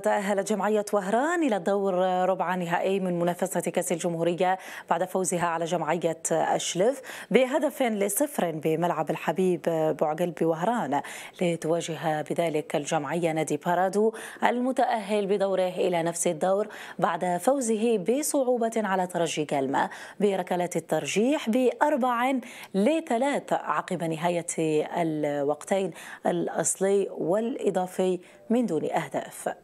تتأهلت جمعية وهران إلى الدور ربع نهائي من منافسة كأس الجمهورية بعد فوزها على جمعية أشلف بهدف لصفر بملعب الحبيب بوعقل بوهران لتواجه بذلك الجمعية نادي بارادو المتأهل بدوره إلى نفس الدور بعد فوزه بصعوبة على ترجي كالما بركلات الترجيح بأربع لثلاث عقب نهاية الوقتين الأصلي والإضافي من دون أهداف